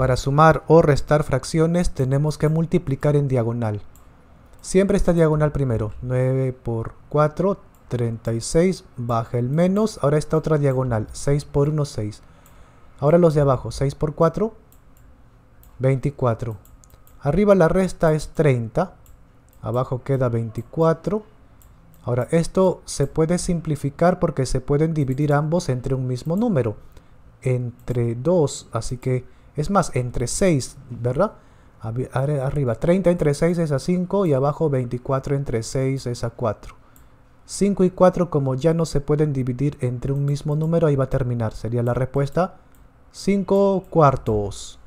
Para sumar o restar fracciones tenemos que multiplicar en diagonal. Siempre esta diagonal primero. 9 por 4, 36, baja el menos. Ahora está otra diagonal. 6 por 1, 6. Ahora los de abajo. 6 por 4, 24. Arriba la resta es 30. Abajo queda 24. Ahora esto se puede simplificar porque se pueden dividir ambos entre un mismo número. Entre 2. Así que es más, entre 6, ¿verdad? Arriba 30 entre 6 es a 5 y abajo 24 entre 6 es a 4. 5 y 4 como ya no se pueden dividir entre un mismo número, ahí va a terminar. Sería la respuesta 5 cuartos.